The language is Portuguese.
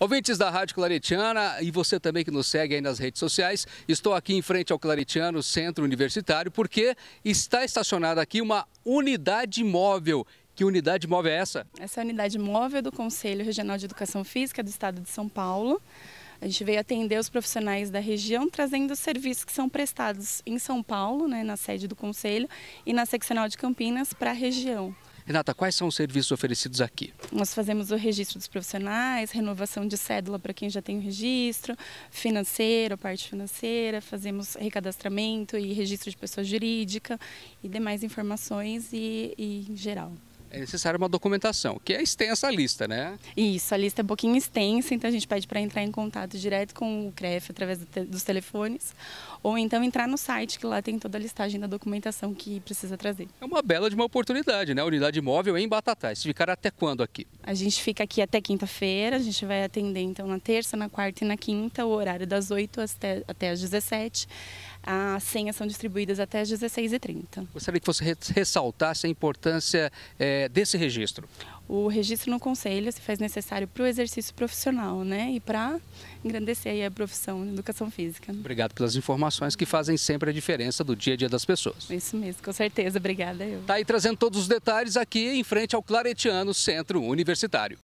Ouvintes da Rádio Claretiana e você também que nos segue aí nas redes sociais, estou aqui em frente ao Claretiano Centro Universitário porque está estacionada aqui uma unidade móvel. Que unidade móvel é essa? Essa é a unidade móvel do Conselho Regional de Educação Física do Estado de São Paulo. A gente veio atender os profissionais da região, trazendo os serviços que são prestados em São Paulo, né, na sede do Conselho, e na seccional de Campinas para a região. Renata, quais são os serviços oferecidos aqui? Nós fazemos o registro dos profissionais, renovação de cédula para quem já tem o registro, financeiro, parte financeira, fazemos recadastramento e registro de pessoa jurídica e demais informações e, e em geral é necessária uma documentação, que é extensa a lista, né? Isso, a lista é um pouquinho extensa, então a gente pede para entrar em contato direto com o CREF através do te dos telefones, ou então entrar no site, que lá tem toda a listagem da documentação que precisa trazer. É uma bela de uma oportunidade, né? Unidade móvel em Batatais. Ficar até quando aqui? A gente fica aqui até quinta-feira, a gente vai atender então na terça, na quarta e na quinta, o horário das 8 até, até às 17 as senhas são distribuídas até às 16h30. Gostaria que você ressaltasse a importância é, eh, desse registro? O registro no conselho se faz necessário para o exercício profissional, né? E para engrandecer a profissão de educação física. Obrigado pelas informações que fazem sempre a diferença do dia a dia das pessoas. Isso mesmo, com certeza. Obrigada. Está Tá aí trazendo todos os detalhes aqui em frente ao Claretiano Centro Universitário.